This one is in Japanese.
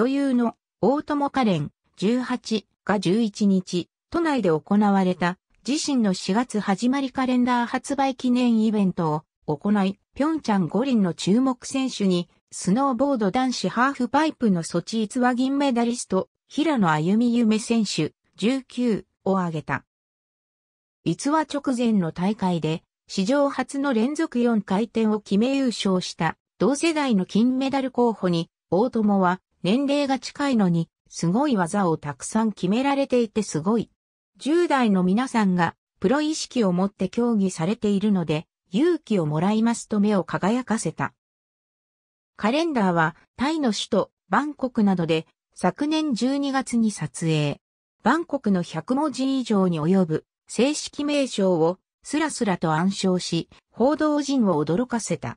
女優の大友花恋18が11日、都内で行われた自身の4月始まりカレンダー発売記念イベントを行い、ピョンチャン五輪の注目選手に、スノーボード男子ハーフパイプのソチ逸話銀メダリスト、平野歩夢選手19を挙げた。逸話直前の大会で、史上初の連続4回転を決め優勝した同世代の金メダル候補に、大友は年齢が近いのに、すごい技をたくさん決められていてすごい。10代の皆さんがプロ意識を持って競技されているので、勇気をもらいますと目を輝かせた。カレンダーはタイの首都バンコクなどで昨年12月に撮影。バンコクの100文字以上に及ぶ正式名称をスラスラと暗唱し、報道陣を驚かせた。